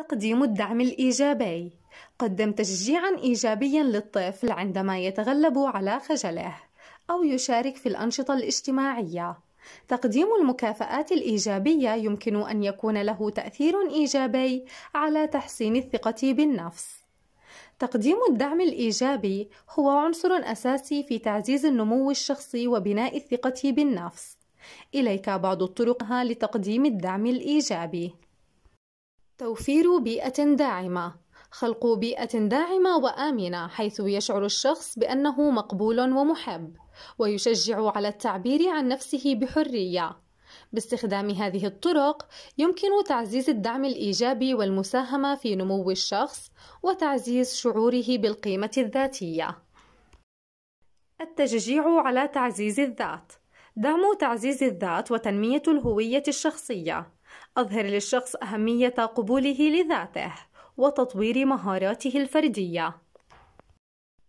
تقديم الدعم الإيجابي قدم تشجيعا إيجابيا للطفل عندما يتغلب على خجله أو يشارك في الأنشطة الاجتماعية تقديم المكافآت الإيجابية يمكن أن يكون له تأثير إيجابي على تحسين الثقة بالنفس تقديم الدعم الإيجابي هو عنصر أساسي في تعزيز النمو الشخصي وبناء الثقة بالنفس إليك بعض الطرق لتقديم الدعم الإيجابي توفير بيئة داعمة خلق بيئة داعمة وآمنة حيث يشعر الشخص بأنه مقبول ومحب ويشجع على التعبير عن نفسه بحرية باستخدام هذه الطرق يمكن تعزيز الدعم الإيجابي والمساهمة في نمو الشخص وتعزيز شعوره بالقيمة الذاتية التشجيع على تعزيز الذات دعم تعزيز الذات وتنمية الهوية الشخصية أظهر للشخص أهمية قبوله لذاته وتطوير مهاراته الفردية.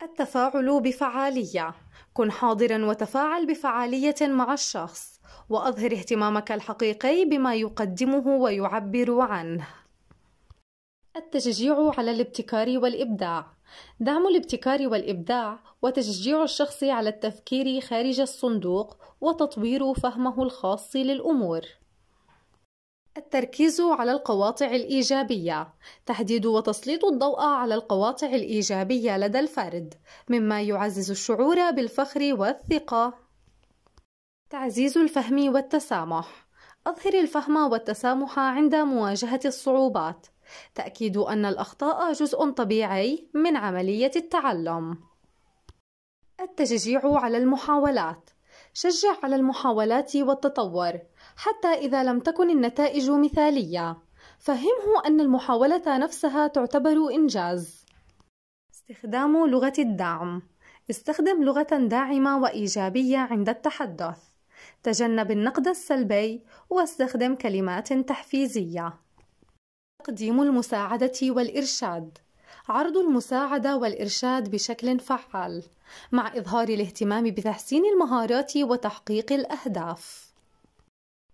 التفاعل بفعالية كن حاضرا وتفاعل بفعالية مع الشخص وأظهر اهتمامك الحقيقي بما يقدمه ويعبر عنه. التشجيع على الابتكار والإبداع دعم الابتكار والإبداع وتشجيع الشخص على التفكير خارج الصندوق وتطوير فهمه الخاص للأمور التركيز على القواطع الإيجابية تحديد وتسليط الضوء على القواطع الإيجابية لدى الفرد مما يعزز الشعور بالفخر والثقة تعزيز الفهم والتسامح أظهر الفهم والتسامح عند مواجهة الصعوبات تأكيد أن الأخطاء جزء طبيعي من عملية التعلم التشجيع على المحاولات شجع على المحاولات والتطور حتى إذا لم تكن النتائج مثالية فهمه أن المحاولة نفسها تعتبر إنجاز استخدام لغة الدعم استخدم لغة داعمة وإيجابية عند التحدث تجنب النقد السلبي واستخدم كلمات تحفيزية تقديم المساعدة والإرشاد عرض المساعدة والإرشاد بشكل فعال مع إظهار الاهتمام بتحسين المهارات وتحقيق الأهداف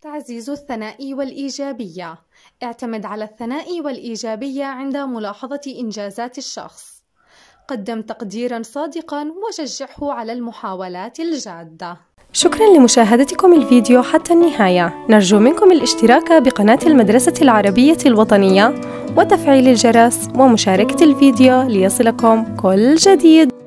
تعزيز الثناء والإيجابية اعتمد على الثناء والإيجابية عند ملاحظة إنجازات الشخص قدم تقديرا صادقا وشجعه على المحاولات الجادة شكرا لمشاهدتكم الفيديو حتى النهاية نرجو منكم الاشتراك بقناة المدرسة العربية الوطنية وتفعيل الجرس ومشاركة الفيديو ليصلكم كل جديد